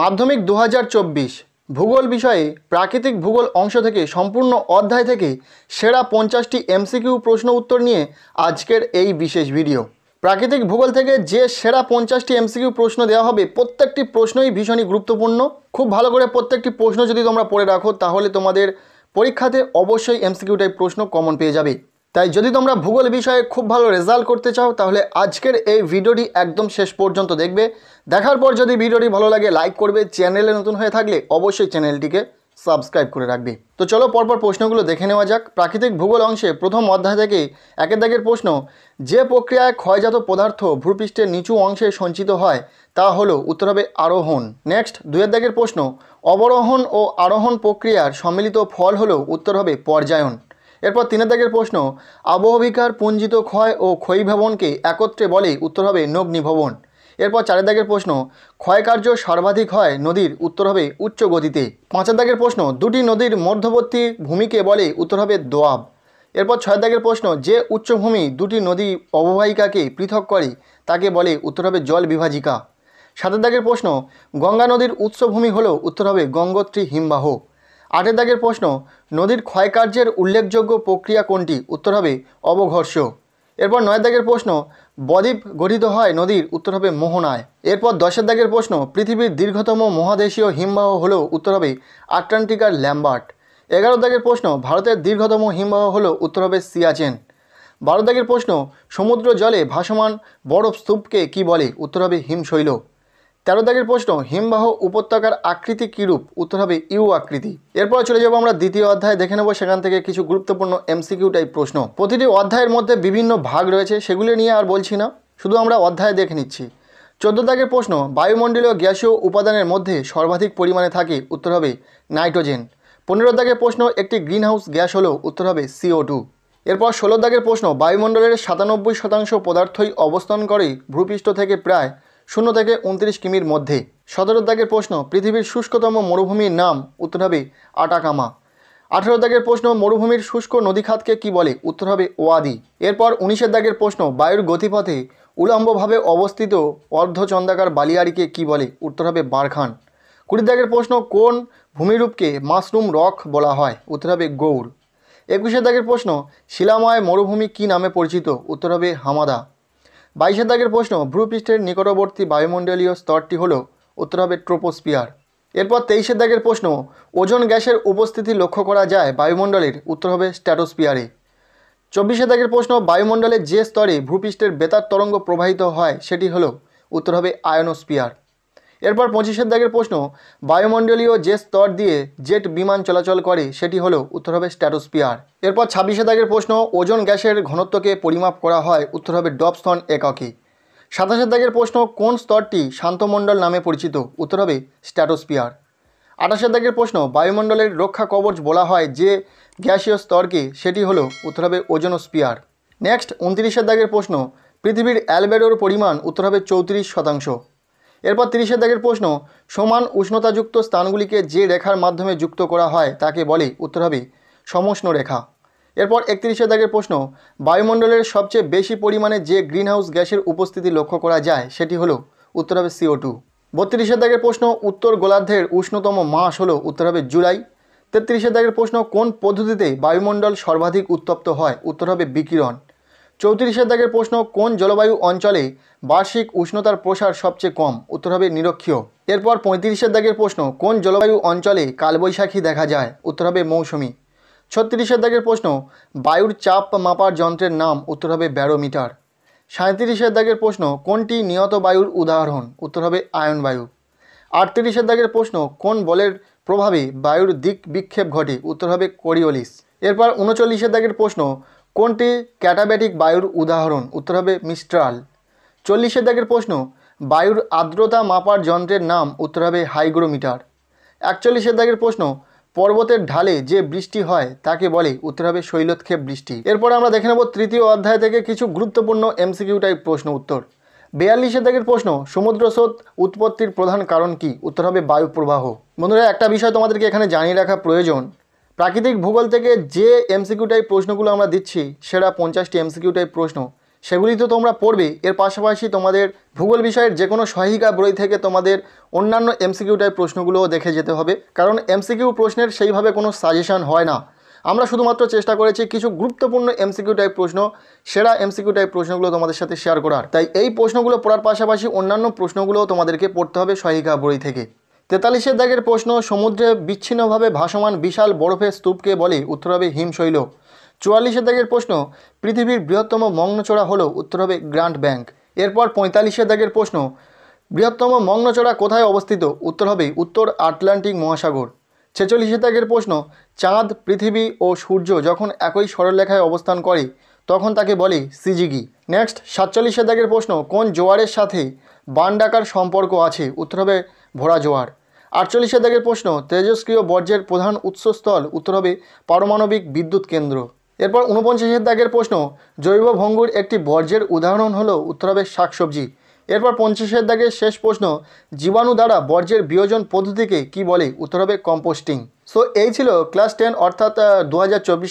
মাধ্যমিক দু ভূগোল বিষয়ে প্রাকৃতিক ভূগোল অংশ থেকে সম্পূর্ণ অধ্যায় থেকে সেরা পঞ্চাশটি এমসিকিউ প্রশ্ন উত্তর নিয়ে আজকের এই বিশেষ ভিডিও প্রাকৃতিক ভূগোল থেকে যে সেরা পঞ্চাশটি এমসিকিউ প্রশ্ন দেওয়া হবে প্রত্যেকটি প্রশ্নই ভীষণই গুরুত্বপূর্ণ খুব ভালো করে প্রত্যেকটি প্রশ্ন যদি তোমরা পড়ে রাখো তাহলে তোমাদের পরীক্ষাতে অবশ্যই এমসিকিউটাই প্রশ্ন কমন পেয়ে যাবে তাই যদি তোমরা ভূগোল বিষয়ে খুব ভালো রেজাল্ট করতে চাও তাহলে আজকের এই ভিডিওটি একদম শেষ পর্যন্ত দেখবে দেখার পর যদি ভিডিওটি ভালো লাগে লাইক করবে চ্যানেলে নতুন হয়ে থাকলে অবশ্যই চ্যানেলটিকে সাবস্ক্রাইব করে রাখবে তো চলো পরপর প্রশ্নগুলো দেখে নেওয়া যাক প্রাকৃতিক ভূগোল অংশে প্রথম অধ্যায় থেকে একের দাগের প্রশ্ন যে প্রক্রিয়ায় ক্ষয়জাত পদার্থ ভূপৃষ্ঠের নিচু অংশে সঞ্চিত হয় তা হলো উত্তর হবে আরোহণ নেক্সট দুয়ের দাগের প্রশ্ন অবরোহণ ও আরোহণ প্রক্রিয়ার সম্মিলিত ফল হলো উত্তর হবে পর্যায়ন এরপর তিনের দাগের প্রশ্ন আবহবিকার পুঞ্জিত ক্ষয় ও ক্ষয়ী ভবনকে একত্রে বলে উত্তর হবে নগ্নি ভবন এরপর চারের দাগের প্রশ্ন ক্ষয়কার্য সর্বাধিক হয় নদীর উত্তর হবে উচ্চ গতিতে পাঁচের দাগের প্রশ্ন দুটি নদীর মধ্যবর্তী ভূমিকে বলে উত্তর হবে দোয়াব এরপর ছয় দাগের প্রশ্ন যে উচ্চভূমি দুটি নদী অববাহিকাকে পৃথক করে তাকে বলে উত্তর হবে জল বিভাজিকা সাতের দাগের প্রশ্ন গঙ্গা নদীর উৎসভূমি হল উত্তর হবে গঙ্গোত্রী হিমবাহ আটের দাগের প্রশ্ন নদীর ক্ষয়কার্যের উল্লেখযোগ্য প্রক্রিয়া কোনটি উত্তর হবে অবঘর্ষ এরপর নয় দাগের প্রশ্ন বদ্বীপ গঠিত হয় নদীর উত্তর হবে মোহনায় এরপর দশের দাগের প্রশ্ন পৃথিবীর দীর্ঘতম মহাদেশীয় হিমবাহ হল উত্তর হবে আটলান্টিকার ল্যাম্বার্ট এগারো দাগের প্রশ্ন ভারতের দীর্ঘতম হিমবাহ হল উত্তর হবে সিয়াচেন বারো দাগের প্রশ্ন সমুদ্র জলে ভাসমান বরফ স্তূপকে কি বলে উত্তর হবে হিমশৈল তেরো দাগের প্রশ্ন হিমবাহ উপত্যকার আকৃতি কীরূপ উত্তর হবে ইউ আকৃতি এরপর চলে যাবো আমরা দ্বিতীয় অধ্যায় দেখে নেব সেখান থেকে কিছু গুরুত্বপূর্ণ এমসিকিউ টাইপ প্রশ্ন প্রতিটি অধ্যায়ের মধ্যে বিভিন্ন ভাগ রয়েছে সেগুলি নিয়ে আর বলছি না শুধু আমরা অধ্যায় দেখে নিচ্ছি চোদ্দ দাগের প্রশ্ন বায়ুমণ্ডলীয় গ্যাসীয় উপাদানের মধ্যে সর্বাধিক পরিমাণে থাকে উত্তর হবে নাইট্রোজেন পনেরো দাগের প্রশ্ন একটি গ্রিনহাউস গ্যাস হলো উত্তর হবে সিও টু এরপর ষোলো দাগের প্রশ্ন বায়ুমণ্ডলের সাতানব্বই শতাংশ পদার্থই অবস্থান করে ভূপৃষ্ঠ থেকে প্রায় শূন্য থেকে উনত্রিশ কিমির মধ্যে সতেরো দাগের প্রশ্ন পৃথিবীর শুষ্কতম মরুভূমির নাম উত্তর হবে আটাকামা আঠেরো দাগের প্রশ্ন মরুভূমির শুষ্ক নদীখাতকে কি বলে উত্তর হবে ওয়াদি এরপর উনিশের দাগের প্রশ্ন বায়ুর গতিপথে উলম্বভাবে অবস্থিত অর্ধচন্দাকার বালিয়াড়িকে কি বলে উত্তর হবে বারখান কুড়ি দাগের প্রশ্ন কোন ভূমিরূপকে মাশরুম রক বলা হয় উত্তর হবে গৌড় একুশের দাগের প্রশ্ন শিলাময় মরুভূমি কি নামে পরিচিত উত্তর হবে হামাদা বাইশের দাগের প্রশ্ন ভ্রুপৃষ্ঠের নিকটবর্তী বায়ুমণ্ডলীয় স্তরটি হল উত্তর হবে ট্রোপোস্পিয়ার এরপর তেইশের দাগের প্রশ্ন ওজন গ্যাসের উপস্থিতি লক্ষ্য করা যায় বায়ুমণ্ডলের উত্তর হবে স্ট্যাটোস্পিয়ারে চব্বিশের দাগের প্রশ্ন বায়ুমণ্ডলের যে স্তরে ভূপৃষ্ঠের বেতার তরঙ্গ প্রবাহিত হয় সেটি হলো উত্তর হবে আয়নোস্পিয়ার এরপর পঁচিশের দাগের প্রশ্ন বায়ুমণ্ডলীয় যে স্তর দিয়ে জেট বিমান চলাচল করে সেটি হলো উত্তর হবে স্ট্যাটোস্পিয়ার এরপর ছাব্বিশে দাগের প্রশ্ন ওজন গ্যাসের ঘনত্বকে পরিমাপ করা হয় উত্তর হবে স্তন এককে সাতাশের দাগের প্রশ্ন কোন স্তরটি শান্তমণ্ডল নামে পরিচিত উত্তর হবে স্ট্যাটোস্পিয়ার আঠাশের দাগের প্রশ্ন বায়ুমণ্ডলের রক্ষা কবচ বলা হয় যে গ্যাসীয় স্তরকে সেটি হলো উত্তর হবে ওজোনোস্পিয়ার নেক্সট উনত্রিশের দাগের প্রশ্ন পৃথিবীর অ্যালবেডোর পরিমাণ উত্তর হবে চৌত্রিশ শতাংশ এরপর তিরিশের দাগের প্রশ্ন সমান উষ্ণতাযুক্ত স্থানগুলিকে যে রেখার মাধ্যমে যুক্ত করা হয় তাকে বলে উত্তর হবে সমষ্ণ রেখা এরপর একত্রিশের দাগের প্রশ্ন বায়ুমণ্ডলের সবচেয়ে বেশি পরিমাণে যে গ্রিনহাউস গ্যাসের উপস্থিতি লক্ষ্য করা যায় সেটি হলো উত্তর হবে সিও টু বত্রিশের দাগের প্রশ্ন উত্তর গোলার্ধের উষ্ণতম মাস হলো উত্তর হবে জুলাই তেত্রিশের দাগের প্রশ্ন কোন পদ্ধতিতে বায়ুমণ্ডল সর্বাধিক উত্তপ্ত হয় উত্তর হবে বিকিরণ চৌত্রিশের দাগের প্রশ্ন কোন জলবায়ু অঞ্চলে বার্ষিক উষ্ণতার প্রসার সবচেয়ে কম উত্তর হবে নিরক্ষীয় এরপর পঁয়ত্রিশের দাগের প্রশ্ন কোন জলবায়ু অঞ্চলে কালবৈশাখী দেখা যায় উত্তর হবে মৌসুমি ছত্রিশের দাগের প্রশ্ন বায়ুর চাপ মাপার যন্ত্রের নাম উত্তর হবে ব্যারোমিটার সাঁত্রিশের দাগের প্রশ্ন কোনটি নিয়ত বায়ুর উদাহরণ উত্তর হবে আয়ন বায়ু আটত্রিশের দাগের প্রশ্ন কোন বলের প্রভাবে বায়ুর দিক বিক্ষেপ ঘটে উত্তর হবে করিওলিস এরপর উনচল্লিশের দাগের প্রশ্ন কোনটি ক্যাটাবেটিক বায়ুর উদাহরণ উত্তর হবে মিস্ট্রাল চল্লিশের দাগের প্রশ্ন বায়ুর আর্দ্রতা মাপার যন্ত্রের নাম উত্তর হবে হাইগ্রোমিটার একচল্লিশের দাগের প্রশ্ন পর্বতের ঢালে যে বৃষ্টি হয় তাকে বলে উত্তর হবে শৈলক্ষেপ বৃষ্টি এরপরে আমরা দেখে নেব তৃতীয় অধ্যায় থেকে কিছু গুরুত্বপূর্ণ এমসিকিউ টাইপ প্রশ্ন উত্তর বিয়াল্লিশের দাগের প্রশ্ন সমুদ্র উৎপত্তির প্রধান কারণ কি উত্তর হবে বায়ু প্রবাহ বন্ধুরা একটা বিষয় তোমাদেরকে এখানে জানিয়ে রাখা প্রয়োজন প্রাকৃতিক ভূগোল থেকে যে এমসিকিউ টাইপ প্রশ্নগুলো আমরা দিচ্ছি সেরা পঞ্চাশটি এমসিকিউ টাইপ প্রশ্ন সেগুলি তো তোমরা পড়বে এর পাশাপাশি তোমাদের ভূগোল বিষয়ের যে কোনো সহায়িকা বই থেকে তোমাদের অন্যান্য এমসিকিউ টাইপ প্রশ্নগুলোও দেখে যেতে হবে কারণ এমসিকিউ প্রশ্নের সেইভাবে কোনো সাজেশান হয় না আমরা শুধুমাত্র চেষ্টা করেছি কিছু গুরুত্বপূর্ণ এমসিকিউ টাইপ প্রশ্ন সেরা এমসিকিউ টাইপ প্রশ্নগুলো তোমাদের সাথে শেয়ার করার তাই এই প্রশ্নগুলো পড়ার পাশাপাশি অন্যান্য প্রশ্নগুলোও তোমাদেরকে পড়তে হবে সহায়িকা বই থেকে তেতাল্লিশের দাগের প্রশ্ন সমুদ্রে বিচ্ছিন্নভাবে ভাসমান বিশাল বরফের স্তূপকে বলে উত্তর হবে হিমশৈল চুয়াল্লিশের দাগের প্রশ্ন পৃথিবীর বৃহত্তম মগ্নচড়া হল উত্তর হবে গ্রান্ট ব্যাংক এরপর পঁয়তাল্লিশের দাগের প্রশ্ন বৃহত্তম মগ্নচড়া কোথায় অবস্থিত উত্তর হবে উত্তর আটলান্টিক মহাসাগর ছেচল্লিশের দাগের প্রশ্ন চাঁদ পৃথিবী ও সূর্য যখন একই সরলরেখায় অবস্থান করে তখন তাকে বলে সিজিগি নেক্সট সাতচল্লিশের দাগের প্রশ্ন কোন জোয়ারের সাথে বান ডাকার সম্পর্ক আছে উত্তর হবে ভোরা জোয়ার আটচল্লিশের দাগের প্রশ্ন তেজস্ক্রিয় বর্জ্যের প্রধান উৎসস্থল উত্তর হবে পারমাণবিক বিদ্যুৎ কেন্দ্র এরপর উনপঞ্চাশের দাগের প্রশ্ন জৈব ভঙ্গুর একটি বর্জ্যের উদাহরণ হলো উত্তর হবে শাকসবজি এরপর পঞ্চাশের দাগের শেষ প্রশ্ন জীবাণু দ্বারা বর্জ্যের বিয়োজন পদ্ধতিকে কি বলে উত্তর হবে কম্পোস্টিং সো এই ছিল ক্লাস টেন অর্থাৎ দু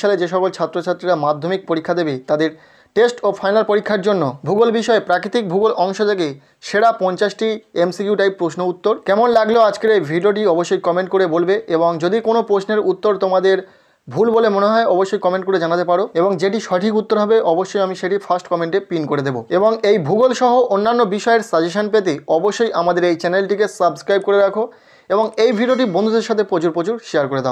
সালে যে সকল ছাত্রছাত্রীরা মাধ্যমিক পরীক্ষা দেবে তাদের টেস্ট ও ফাইনাল পরীক্ষার জন্য ভূগোল বিষয়ে প্রাকৃতিক ভূগোল অংশ থেকে সেরা পঞ্চাশটি এমসিকিউ টাইপ প্রশ্ন উত্তর কেমন লাগলো আজকের এই ভিডিওটি অবশ্যই কমেন্ট করে বলবে এবং যদি কোনো প্রশ্নের উত্তর তোমাদের ভুল বলে মনে হয় অবশ্যই কমেন্ট করে জানাতে পারো এবং যেটি সঠিক উত্তর হবে অবশ্যই আমি সেটি ফার্স্ট কমেন্টে পিন করে দেবো এবং এই ভূগোল সহ অন্যান্য বিষয়ের সাজেশান পেতে অবশ্যই আমাদের এই চ্যানেলটিকে সাবস্ক্রাইব করে রাখো এবং এই ভিডিওটি বন্ধুদের সাথে প্রচুর প্রচুর শেয়ার করে দাও